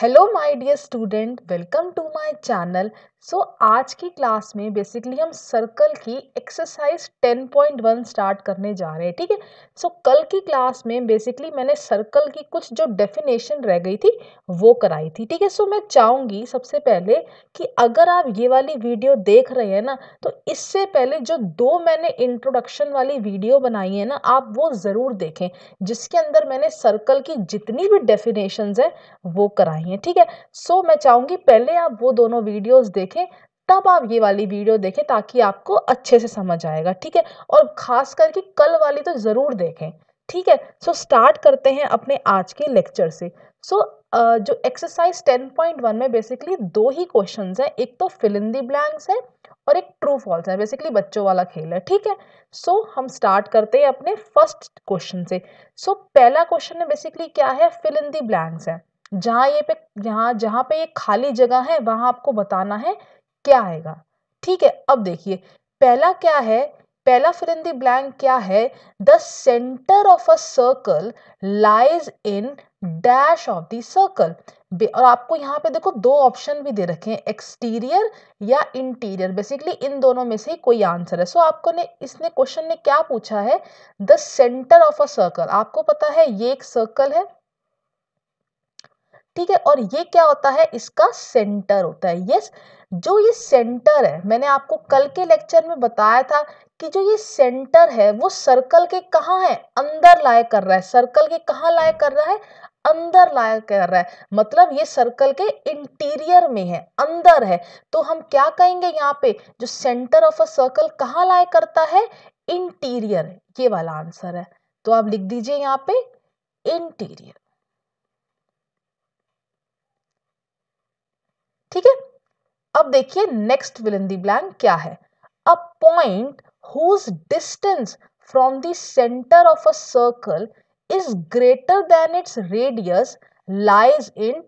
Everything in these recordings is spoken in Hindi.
Hello my dear student, welcome to my channel so so, आज की क्लास में बेसिकली हम सर्कल की एक्सरसाइज 10.1 स्टार्ट करने जा रहे हैं ठीक है सो so, कल की क्लास में बेसिकली मैंने सर्कल की कुछ जो डेफिनेशन रह गई थी वो कराई थी ठीक है सो मैं चाहूँगी सबसे पहले कि अगर आप ये वाली वीडियो देख रहे हैं ना तो इससे पहले जो दो मैंने इंट्रोडक्शन वाली वीडियो बनाई है ना आप वो ज़रूर देखें जिसके अंदर मैंने सर्कल की जितनी भी डेफिनेशन है वो कराई हैं ठीक है सो so, मैं चाहूँगी पहले आप वो दोनों वीडियोज़ देखें देखें तब आप ये वाली वीडियो देखें ताकि आपको अच्छे से समझ आएगा ठीक है और ख़ास करके कल वाली तो ज़रूर देखें ठीक है सो so, स्टार्ट करते हैं अपने आज के लेक्चर से सो so, uh, जो एक्सरसाइज 10.1 में बेसिकली दो ही क्वेश्चंस हैं एक तो फिल इन दी ब्लैंक्स है और एक ट्रू फॉल्स है बेसिकली बच्चों वाला खेल है ठीक है सो so, हम स्टार्ट करते हैं अपने फर्स्ट क्वेश्चन से सो so, पहला क्वेश्चन है बेसिकली क्या है फिल इन दी ब्लैंक्स है जहाँ ये पे यहाँ जहाँ पे ये खाली जगह है वहाँ आपको बताना है क्या आएगा ठीक है अब देखिए पहला क्या है पहला फिर इन द ब्लैंक क्या है the centre of a circle lies in dash of the circle और आपको यहाँ पे देखो दो ऑप्शन भी दे रखे हैं एक्सटीरियर या इंटीरियर बेसिकली इन दोनों में से कोई आंसर है सो so, आपको ने इसने क्वेश्चन ने क्या पूछा है the centre of a circle आपको पता है ये एक सर्कल है ठीक है और ये क्या होता है इसका सेंटर होता है यस जो ये सेंटर है मैंने आपको कल के लेक्चर में बताया था कि जो ये सेंटर है वो सर्कल के कहाँ है अंदर लाए कर रहा है सर्कल के कहाँ लाए कर रहा है अंदर लाया कर रहा है मतलब ये सर्कल के इंटीरियर में है अंदर है तो हम क्या कहेंगे यहाँ पे जो सेंटर ऑफ अ सर्कल कहाँ लाए करता है इंटीरियर ये वाला आंसर है तो आप लिख दीजिए यहाँ पे इंटीरियर ठीक है अब देखिए next fill in the blank क्या है a point whose distance from the centre of a circle is greater than its radius lies in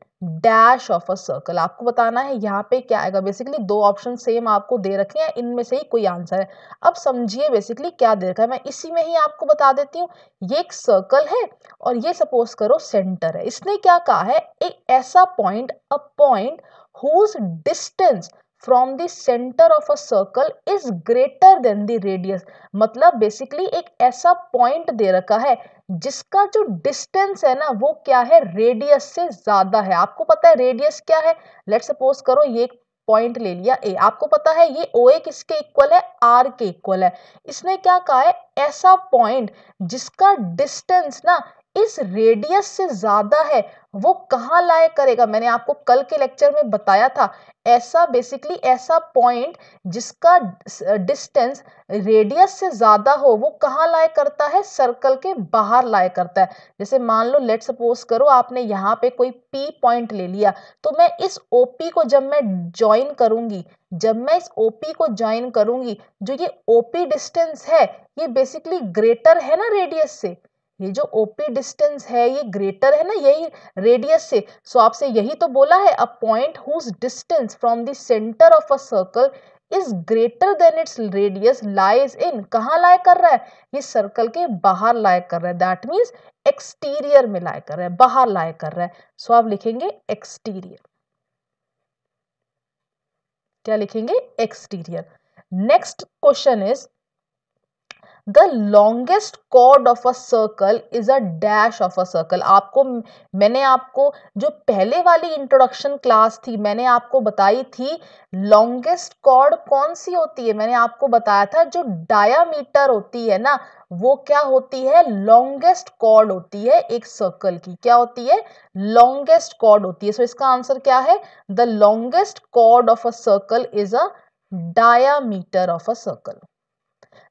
dash of a circle आपको बताना है यहाँ पे क्या आएगा बेसिकली दो ऑप्शन सेम आपको दे रखे हैं इनमें से ही कोई आंसर है अब समझिए बेसिकली क्या दे रखा है मैं इसी में ही आपको बता देती हूँ ये एक सर्कल है और ये सपोज करो सेंटर है इसने क्या कहा है एक ऐसा point a point whose distance from the center of a circle is greater than the radius मतलब basically एक ऐसा point दे रखा है जिसका जो distance है ना वो क्या है radius से ज़्यादा है आपको पता है radius क्या है let's suppose करो ये पॉइंट ले लिया ए आपको पता है ये ओ ए किसके इक्वल है आर के इक्वल है इसने क्या कहा है ऐसा पॉइंट जिसका डिस्टेंस ना इस रेडियस से ज़्यादा है वो कहाँ लाए करेगा मैंने आपको कल के लेक्चर में बताया था ऐसा बेसिकली ऐसा पॉइंट जिसका डिस्टेंस रेडियस से ज़्यादा हो वो कहाँ लाए करता है सर्कल के बाहर लाया करता है जैसे मान लो लेट सपोज करो आपने यहाँ पे कोई पी पॉइंट ले लिया तो मैं इस ओपी को जब मैं ज्वाइन करूंगी जब मैं इस ओपी को ज्वाइन करूंगी जो ये ओपी डिस्टेंस है ये बेसिकली ग्रेटर है ना रेडियस से ये जो ओपी डिस्टेंस है ये ग्रेटर है ना यही रेडियस से सो आपसे यही तो बोला है a point whose distance from the centre of a circle is greater than its radius lies in कहाँ लाए कर रहा है ये सर्कल के बाहर लाए कर रहा है दैट मीन्स एक्सटीरियर में लाए कर रहा है बाहर लाए कर रहा है सो so आप लिखेंगे एक्सटीरियर क्या लिखेंगे exterior next question is the longest chord of a circle is a dash of a circle आपको मैंने आपको जो पहले वाली इंट्रोडक्शन क्लास थी मैंने आपको बताई थी लॉन्गेस्ट कॉर्ड कौन सी होती है मैंने आपको बताया था जो डायामीटर होती है ना वो क्या होती है लॉन्गेस्ट कॉर्ड होती है एक सर्कल की क्या होती है लॉन्गेस्ट कॉर्ड होती है सो so, इसका आंसर क्या है the longest chord of a circle is a diameter of a circle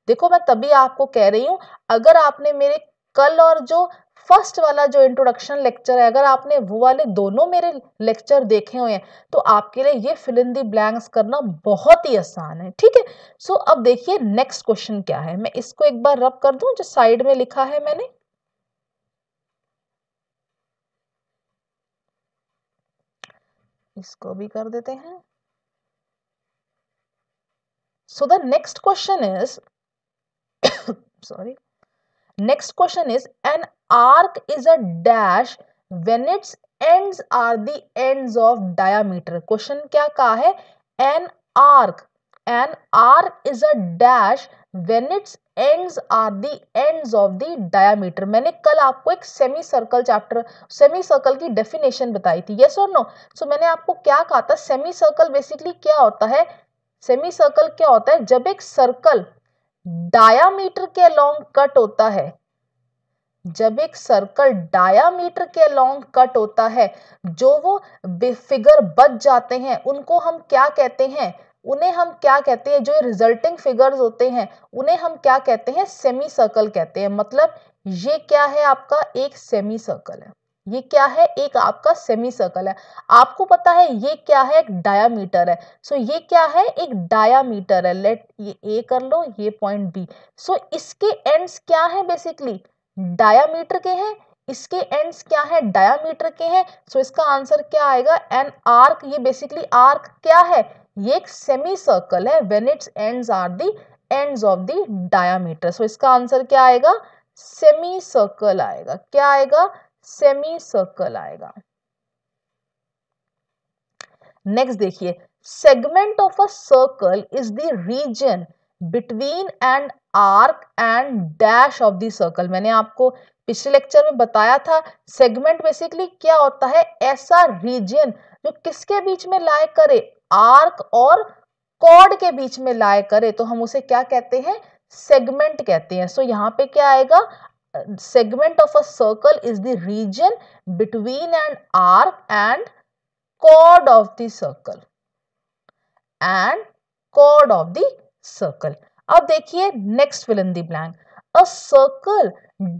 देखो मैं तभी आपको कह रही हूँ अगर आपने मेरे कल और जो फर्स्ट वाला जो इंट्रोडक्शन लेक्चर है अगर आपने वो वाले दोनों मेरे लेक्चर देखे हुए हैं तो आपके लिए ये फिल इन दी ब्लैंक्स करना बहुत ही आसान है ठीक है सो अब देखिए नेक्स्ट क्वेश्चन क्या है मैं इसको एक बार रब कर दूं जो साइड में लिखा है मैंने इसको भी कर देते हैं so the next question is sorry next question is an arc is a dash when its ends are the ends of diameter question क्या कहा है an arc an arc is a dash when its ends are the ends diameter मैंने कल आपको एक semicircle chapter semicircle की डेफिनेशन बताई थी यस और नो सो मैंने आपको क्या कहा था सेमी सर्कल बेसिकली क्या होता है सेमी सर्कल क्या होता है जब एक सर्कल डायामीटर के अलोंग कट होता है जब एक सर्कल डायामीटर के अलोंग कट होता है जो वो फिगर बच जाते हैं उनको हम क्या कहते हैं उन्हें हम क्या कहते हैं जो रिजल्टिंग फिगर्स होते हैं उन्हें हम क्या कहते हैं सेमी सर्कल कहते हैं मतलब ये क्या है आपका एक सेमी सर्कल है ये क्या है एक आपका सेमी सर्कल है आपको पता है ये क्या है एक डायामीटर है सो so, ये क्या है एक डायामीटर है लेट ये ए कर लो ये पॉइंट बी सो इसके एंड्स क्या है बेसिकली डायामीटर के हैं इसके एंड्स क्या है डायामीटर के हैं सो so, इसका आंसर क्या आएगा एन आर्क ये बेसिकली आर्क क्या है ये एक सेमी सर्कल है when its ends are the ends of the diameter so इसका आंसर क्या आएगा सेमी सर्कल आएगा क्या आएगा सेमी सर्कल आएगा नेक्स्ट देखिए segment of a circle is the region between and arc and dash of the circle मैंने आपको पिछले लेक्चर में बताया था सेगमेंट बेसिकली क्या होता है ऐसा रीजन जो किसके बीच में लाए करे आर्क और कॉर्ड के बीच में लाए करे तो हम उसे क्या कहते हैं सेगमेंट कहते हैं सो so, यहाँ पे क्या आएगा segment of a circle is the region between and arc and chord of the circle and chord of the circle अब देखिए next fill in the blank a circle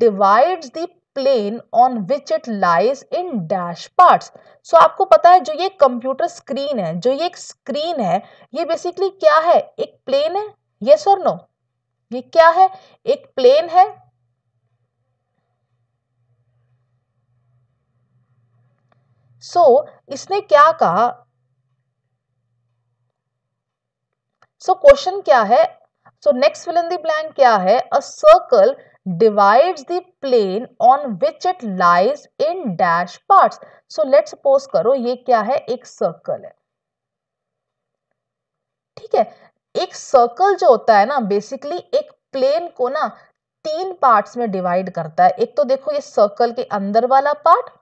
divides the plane on which it lies in dash part so आपको पता है जो ये कंप्यूटर स्क्रीन है जो ये एक स्क्रीन है ये बेसिकली क्या है एक प्लेन है यस और नो ये क्या है एक प्लेन है सो so, इसने क्या कहा सो so, क्वेश्चन क्या है so next fill in the blank क्या है a circle divide the plane on which it lies in dash parts. So let suppose करो ये क्या है एक सर्कल है ठीक है एक सर्कल जो होता है ना बेसिकली एक प्लेन को ना तीन पार्ट्स में डिवाइड करता है एक तो देखो ये सर्कल के अंदर वाला पार्ट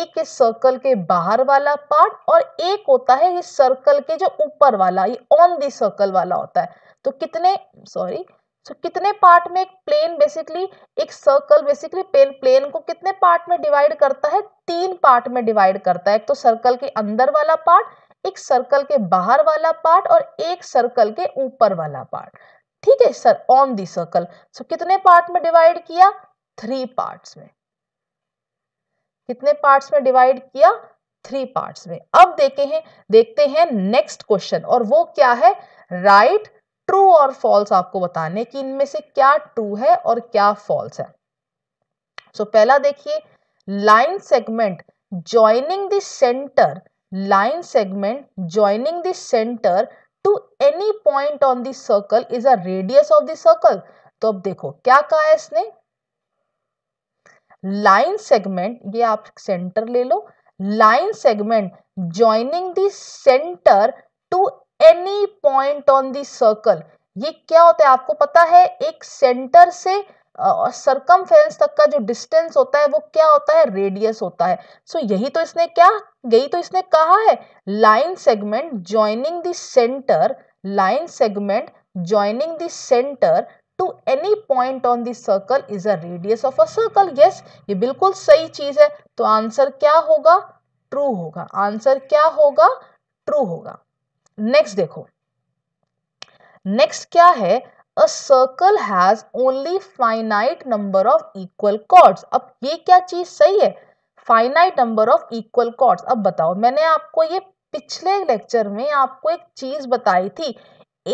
एक इस सर्कल के बाहर वाला पार्ट और एक होता है इस सर्कल के जो ऊपर वाला ये ऑन दी सर्कल वाला होता है तो कितने सॉरी तो कितने पार्ट में एक प्लेन बेसिकली एक सर्कल बेसिकली प्लेन प्लेन को कितने पार्ट में डिवाइड करता है तीन पार्ट में डिवाइड करता है एक तो सर्कल के अंदर वाला पार्ट एक सर्कल के बाहर वाला पार्ट और एक सर्कल के ऊपर वाला पार्ट ठीक है sir on the circle so कितने पार्ट में डिवाइड किया थ्री पार्ट्स में कितने पार्ट्स में डिवाइड किया थ्री पार्ट्स में अब देखे हैं देखते हैं नेक्स्ट क्वेश्चन और वो क्या है राइट ट्रू और फॉल्स आपको बताने कि इनमें से क्या ट्रू है और क्या फॉल्स है सो so, पहला देखिए line segment joining the centre line segment joining the center to any point on the circle is a radius of तो अब देखो क्या कहा है इसने लाइन सेगमेंट ये आप सेंटर ले लो line segment joining the centre to any point on the circle ये क्या होता है आपको पता है एक सेंटर से और सरकम तक का जो डिस्टेंस होता है वो क्या होता है रेडियस होता है सो so, यही तो इसने क्या यही तो इसने कहा है line segment joining the centre line segment joining the centre to any point on the circle is a radius of a circle yes ये बिल्कुल सही चीज है तो आंसर क्या होगा ट्रू होगा आंसर क्या होगा ट्रू होगा नेक्स्ट देखो नेक्स्ट क्या है a circle has only finite number of equal chords अब ये क्या चीज सही है finite number of equal chords अब बताओ मैंने आपको ये पिछले लेक्चर में आपको एक चीज बताई थी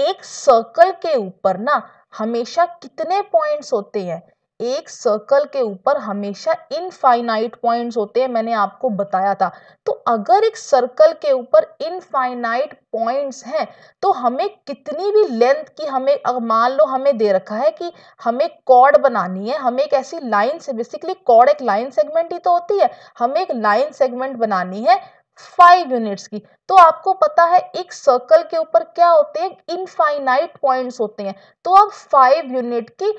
एक सर्कल के ऊपर ना हमेशा कितने पॉइंट्स होते हैं एक सर्कल के ऊपर हमेशा इनफाइनाइट पॉइंट्स होते हैं मैंने आपको बताया था तो अगर एक सर्कल के ऊपर इनफाइनाइट पॉइंट्स हैं तो हमें कितनी भी लेंथ की हमें मान लो हमें दे रखा है कि हमें कॉर्ड बनानी है हमें एक ऐसी लाइन से बेसिकली कॉर्ड एक लाइन सेगमेंट ही तो होती है हमें एक लाइन सेगमेंट बनानी है फाइव यूनिट्स की तो आपको पता है एक सर्कल के ऊपर क्या होते हैं इनफाइनाइट पॉइंट्स होते हैं तो आप फाइव यूनिट की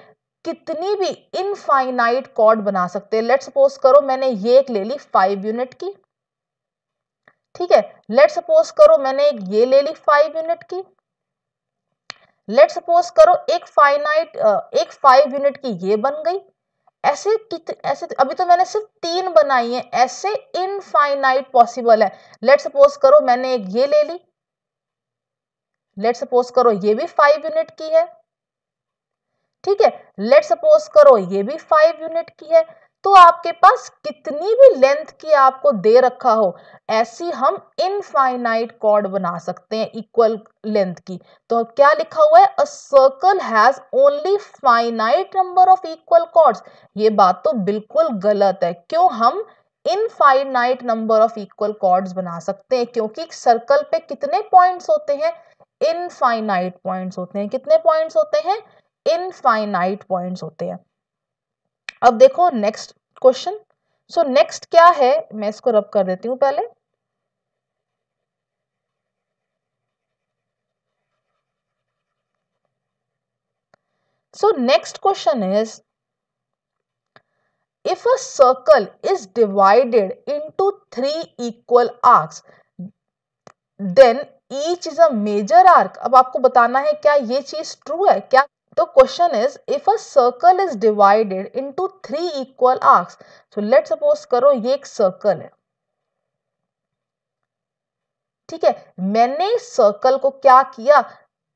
कितनी भी इनफाइनाइट कॉर्ड बना सकते हैं लेट सपोज करो मैंने ये एक ले ली फाइव यूनिट की ठीक है लेट सपोज करो मैंने एक ये ले ली फाइव यूनिट की लेट सपोज करो एक फाइनाइट एक फाइव यूनिट की ये बन गई ऐसे कितने ऐसे तो, अभी तो मैंने सिर्फ तीन बनाई है ऐसे इनफाइनाइट पॉसिबल है लेट सपोज करो मैंने एक ये ले ली लेट सपोज करो ये भी फाइव यूनिट की है ठीक है लेट सपोज करो ये भी फाइव यूनिट की है तो आपके पास कितनी भी लेंथ की आपको दे रखा हो ऐसी हम इनफाइनाइट कॉर्ड बना सकते हैं इक्वल लेंथ की तो क्या लिखा हुआ है a circle has only finite number of equal chords ये बात तो बिल्कुल गलत है क्यों हम infinite number of equal chords बना सकते हैं क्योंकि सर्कल पे कितने पॉइंट्स होते हैं इनफाइनाइट पॉइंट्स होते हैं कितने पॉइंट्स होते हैं इनफाइनाइट पॉइंट्स होते हैं अब देखो नेक्स्ट क्वेश्चन सो नेक्स्ट क्या है मैं इसको रब कर देती हूं पहले so next question is if a circle is divided into three equal arcs then each is a major arc अब आपको बताना है क्या ये चीज ट्रू है क्या तो question is if a circle is divided into three equal arcs so let suppose करो ये एक सर्कल है ठीक है मैंने सर्कल को क्या किया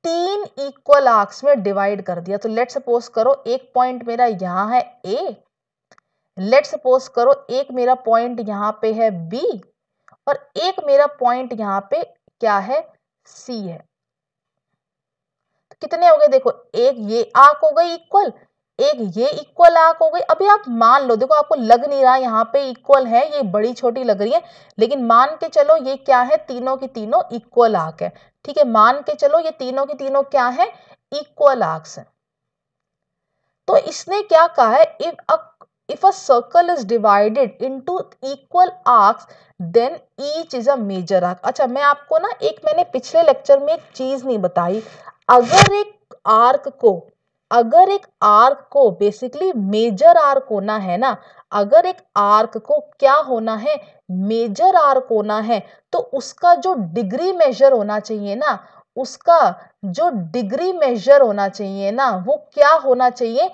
तीन इक्वल आर्क्स में डिवाइड कर दिया तो लेट सपोज करो एक पॉइंट मेरा यहां है ए लेट सपोज करो एक मेरा पॉइंट यहां पे है बी और एक मेरा पॉइंट यहां पे क्या है सी है कितने हो गए देखो एक ये आक हो गई इक्वल एक ये इक्वल आक हो गई अभी आप मान लो देखो आपको लग नहीं रहा यहाँ पे इक्वल है ये बड़ी छोटी लग रही है लेकिन मान के चलो ये क्या है तीनों की तीनों इक्वल आक है ठीक है मान के चलो ये तीनों की तीनों क्या है इक्वल आक्स है तो इसने क्या कहा है if a if a circle is divided into equal arcs then each is a major arc अच्छा मैं आपको ना एक मैंने पिछले लेक्चर में एक चीज नहीं बताई अगर एक आर्क को अगर एक आर्क को बेसिकली मेजर आर्क होना है ना अगर एक आर्क को क्या होना है मेजर आर्क होना है तो उसका जो डिग्री मेजर होना चाहिए ना उसका जो डिग्री मेजर होना चाहिए ना वो क्या होना चाहिए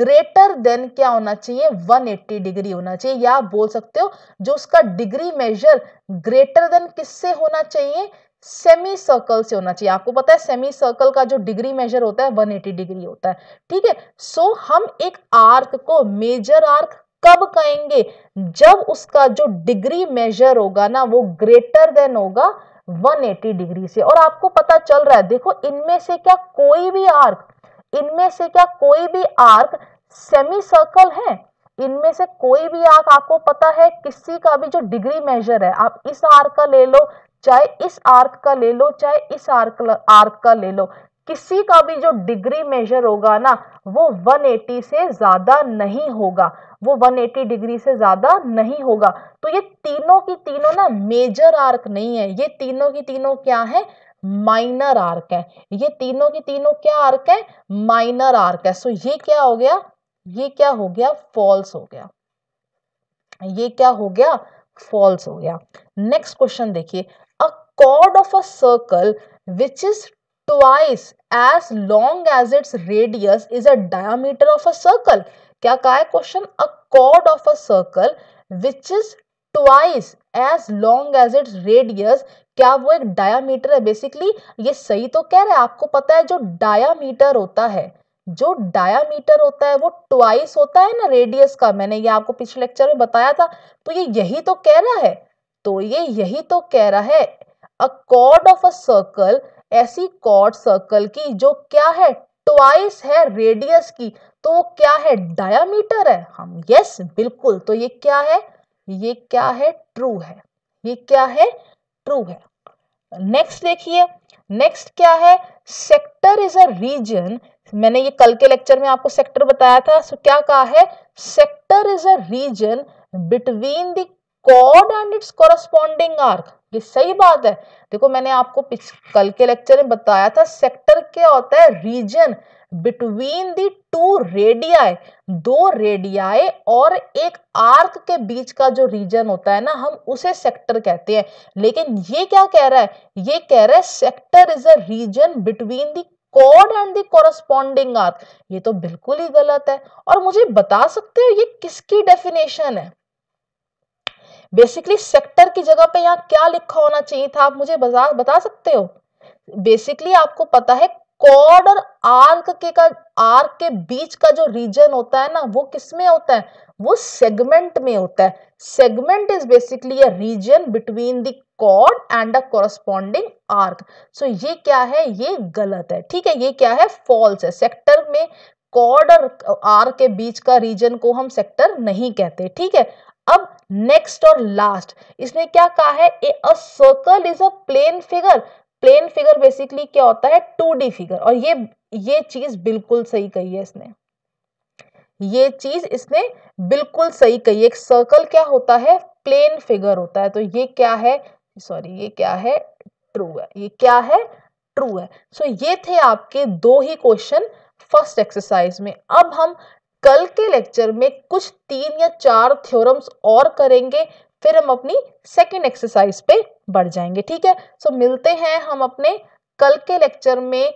ग्रेटर देन क्या होना चाहिए 180 डिग्री होना चाहिए या आप बोल सकते हो जो उसका डिग्री मेजर ग्रेटर देन किससे होना चाहिए सेमी सर्कल से होना चाहिए आपको पता है सेमी सर्कल का जो डिग्री मेजर होता है 180 डिग्री होता है ठीक है सो हम एक आर्क को मेजर आर्क कब कहेंगे जब उसका जो डिग्री मेजर होगा ना वो ग्रेटर देन होगा 180 डिग्री से और आपको पता चल रहा है देखो इनमें से क्या कोई भी आर्क इनमें से क्या कोई भी आर्क सेमी सर्कल है इनमें से कोई भी आर्क आपको पता है किसी का भी जो डिग्री मेजर है आप इस आर्क का ले लो चाहे इस आर्क का ले लो चाहे इस आर्क आर्क का ले लो किसी का भी जो डिग्री मेजर होगा ना वो 180 से ज़्यादा नहीं होगा वो 180 डिग्री से ज़्यादा नहीं होगा तो ये तीनों की तीनों ना मेजर आर्क नहीं है ये तीनों की तीनों क्या है माइनर आर्क है ये तीनों की तीनों क्या आर्क है माइनर आर्क है सो ये क्या हो गया ये क्या हो गया फॉल्स हो गया ये क्या हो गया फॉल्स हो गया नेक्स्ट क्वेश्चन देखिए a chord of a circle which is twice as long as its radius is a diameter of a circle क्या कहा है question a chord of a circle which is twice as long as its radius क्या वो एक डायामीटर है बेसिकली ये सही तो कह रहा है आपको पता है जो डायामीटर होता है जो डायामीटर होता है वो ट्वाइस होता है ना रेडियस का मैंने ये आपको पिछले लेक्चर में बताया था तो ये यही तो कह रहा है तो ये यही तो कह रहा है a chord of a circle ऐसी कॉर्ड सर्कल की जो क्या है ट्वाइस है रेडियस की तो वो क्या है डायामीटर है हम यस बिल्कुल तो ये क्या है ये क्या है ट्रू है ये क्या है ट्रू है नेक्स्ट देखिए नेक्स्ट क्या है सेक्टर इज अ रीजन मैंने ये कल के लेक्चर में आपको सेक्टर बताया था सो क्या कहा है sector is a region between the chord and its corresponding arc ये सही बात है देखो मैंने आपको कल के लेक्चर में बताया था सेक्टर क्या होता है region between the two radii दो रेडियाए और एक आर्क के बीच का जो रीजन होता है ना हम उसे सेक्टर कहते हैं लेकिन ये क्या कह रहा है ये कह रहा है sector is a region between the chord and the corresponding arc ये तो बिल्कुल ही गलत है और मुझे बता सकते हो ये किसकी डेफिनेशन है बेसिकली सेक्टर की जगह पे यहाँ क्या लिखा होना चाहिए था आप मुझे बता बता सकते हो बेसिकली आपको पता है कॉर्ड और आर्क के का आर्क के बीच का जो रीजन होता है ना वो किसमें होता है वो सेगमेंट में होता है segment is basically a region between the chord and a corresponding arc so ये क्या है ये गलत है ठीक है ये क्या है फॉल्स है सेक्टर में कॉर्ड और आर्क के बीच का रीजन को हम सेक्टर नहीं कहते ठीक है अब नेक्स्ट और लास्ट इसने क्या कहा है a a circle is a plane figure plane figure basically क्या होता है टू डी फिगर और ये ये चीज बिल्कुल सही कही है इसने ये चीज इसने बिल्कुल सही कही एक सर्कल क्या होता है प्लेन फिगर होता है तो ये क्या है सॉरी ये क्या है ट्रू है ये क्या है ट्रू है सो so, ये थे आपके दो ही क्वेश्चन फर्स्ट एक्सरसाइज में अब हम कल के लेक्चर में कुछ तीन या चार थ्योरम्स और करेंगे फिर हम अपनी सेकेंड एक्सरसाइज पे बढ़ जाएंगे ठीक है सो मिलते हैं हम अपने कल के लेक्चर में